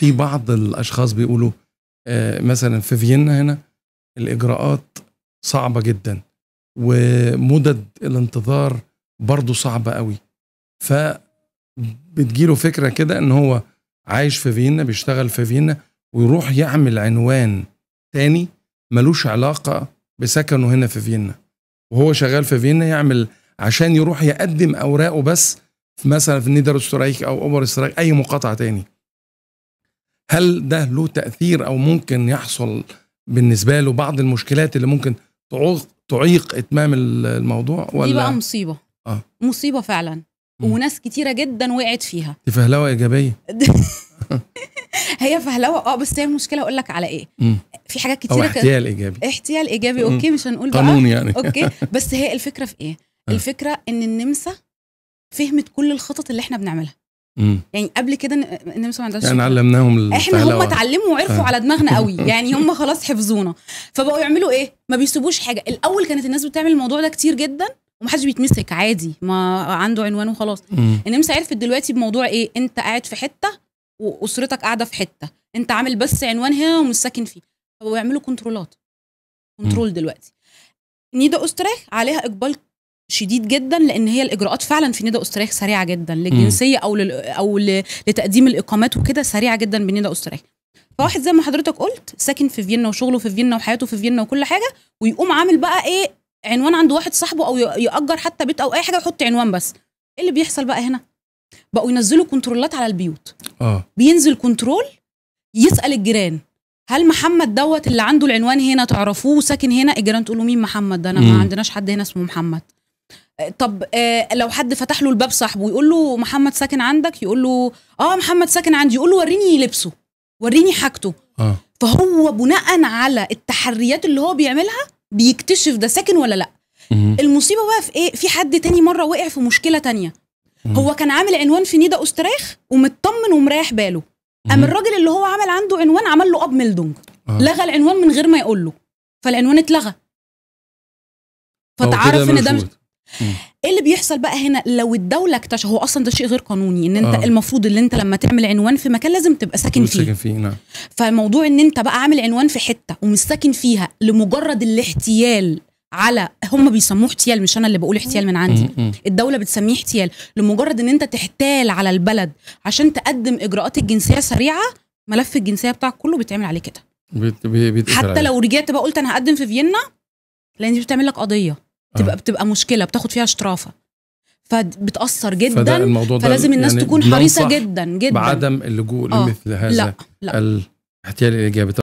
في بعض الاشخاص بيقولوا آه، مثلا في فيينا هنا الاجراءات صعبه جدا ومدد الانتظار برضه صعبه قوي ف بتجيله فكره كده ان هو عايش في فيينا بيشتغل في فيينا ويروح يعمل عنوان تاني ملوش علاقه بسكنه هنا في فيينا وهو شغال في فيينا يعمل عشان يروح يقدم اوراقه بس في مثلا في نيدر او اوبر اي مقاطعه تاني هل ده له تاثير او ممكن يحصل بالنسبه له بعض المشكلات اللي ممكن تعوق تعيق اتمام الموضوع ولا دي بقى مصيبه اه مصيبه فعلا مم. وناس كتيره جدا وقعت فيها دي فهلوه ايجابيه هي فهلوه اه بس هي المشكله اقول لك على ايه مم. في حاجات كتيره احتيال ايجابي احتيال ايجابي اوكي مش هنقول بقى قانون يعني اوكي بس هي الفكره في ايه آه. الفكره ان النمسا فهمت كل الخطط اللي احنا بنعملها مم. يعني قبل كده النبي ما عندهاش يعني علمناهم احنا هم اتعلموا وعرفوا آه. على دماغنا قوي يعني هم خلاص حفظونا فبقوا يعملوا ايه ما بيسيبوش حاجه الاول كانت الناس بتعمل الموضوع ده كتير جدا ومحدش بيتمسك عادي ما عنده عنوان وخلاص النمسا عرفت دلوقتي بموضوع ايه انت قاعد في حته واسرتك قاعده في حته انت عامل بس عنوان هنا ومش ساكن فيه فبقوا يعملوا كنترولات كنترول دلوقتي نيدا اوستريخ عليها اقبال شديد جدا لان هي الاجراءات فعلا في ندى استريح سريعه جدا للجنسيه او لل او لتقديم الاقامات وكده سريعه جدا بندى استريح فواحد زي ما حضرتك قلت ساكن في فيينا وشغله في فيينا وحياته في فيينا وكل حاجه ويقوم عامل بقى ايه عنوان عند واحد صاحبه او ياجر حتى بيت او اي حاجه ويحط عنوان بس ايه اللي بيحصل بقى هنا بقوا ينزلوا كنترولات على البيوت اه بينزل كنترول يسال الجيران هل محمد دوت اللي عنده العنوان هنا تعرفوه ساكن هنا الجيران تقول له مين محمد ده انا ما عندناش حد هنا اسمه محمد طب آه، لو حد فتح له الباب صاحبه يقول له محمد ساكن عندك يقول له اه محمد ساكن عندي يقول له وريني لبسه وريني حاجته آه. فهو بناء على التحريات اللي هو بيعملها بيكتشف ده ساكن ولا لا مم. المصيبه بقى في ايه في حد تاني مره وقع في مشكله تانية مم. هو كان عامل عنوان في نيدا استريخ ومطمن ومريح باله قام الراجل اللي هو عمل عنده عنوان عمل له اب ميلدونج آه. لغى العنوان من غير ما يقول له فالعنوان اتلغى فتعرف ان ده ايه اللي بيحصل بقى هنا لو الدوله اكتشف هو اصلا ده شيء غير قانوني ان انت آه. المفروض ان انت لما تعمل عنوان في مكان لازم تبقى ساكن فيه ساكن فيه نعم فموضوع ان انت بقى عامل عنوان في حته ومش ساكن فيها لمجرد الاحتيال على هم بيسموه احتيال مش انا اللي بقول احتيال من عندي الدوله بتسميه احتيال لمجرد ان انت تحتال على البلد عشان تقدم اجراءات الجنسيه سريعه ملف الجنسيه بتاعك كله بيتعمل عليه كده بيت بيت حتى لو رجعت بقى قلت انا هقدم في فيينا لان دي بتعمل لك قضيه بتبقى آه. بتبقى مشكله بتاخد فيها شرافه فبتاثر جدا فده الموضوع ده فلازم الناس يعني تكون حريصه جدا جدا بعدم اللجوء آه. لمثل هذا لا. لا. الاحتيال الايجابي